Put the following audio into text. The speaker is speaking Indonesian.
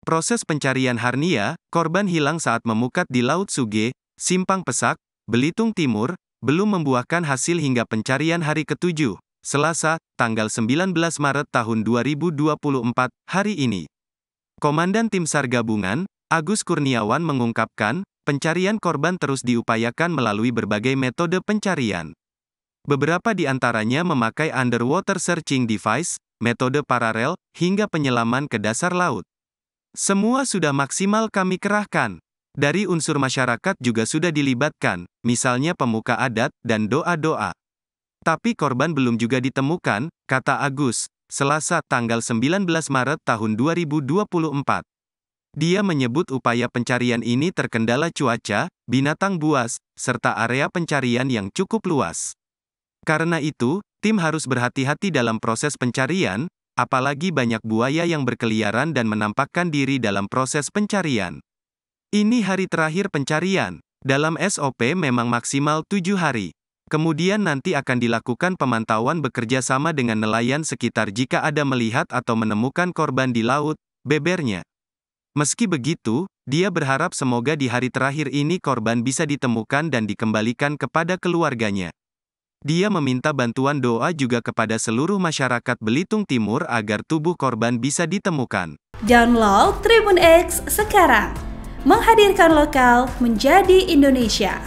Proses pencarian Harnia, korban hilang saat memukat di Laut Suge, Simpang Pesak, Belitung Timur, belum membuahkan hasil hingga pencarian hari ke-7, Selasa, tanggal 19 Maret tahun 2024, hari ini. Komandan Tim SAR Gabungan, Agus Kurniawan mengungkapkan, pencarian korban terus diupayakan melalui berbagai metode pencarian. Beberapa di antaranya memakai underwater searching device, metode paralel, hingga penyelaman ke dasar laut. Semua sudah maksimal kami kerahkan. Dari unsur masyarakat juga sudah dilibatkan, misalnya pemuka adat dan doa-doa. Tapi korban belum juga ditemukan, kata Agus, Selasa tanggal 19 Maret tahun 2024. Dia menyebut upaya pencarian ini terkendala cuaca, binatang buas, serta area pencarian yang cukup luas. Karena itu, tim harus berhati-hati dalam proses pencarian, Apalagi banyak buaya yang berkeliaran dan menampakkan diri dalam proses pencarian. Ini hari terakhir pencarian. Dalam SOP memang maksimal tujuh hari. Kemudian nanti akan dilakukan pemantauan bekerja sama dengan nelayan sekitar jika ada melihat atau menemukan korban di laut, bebernya. Meski begitu, dia berharap semoga di hari terakhir ini korban bisa ditemukan dan dikembalikan kepada keluarganya. Dia meminta bantuan doa juga kepada seluruh masyarakat Belitung Timur agar tubuh korban bisa ditemukan. Download Tribun X sekarang. Menghadirkan lokal menjadi Indonesia.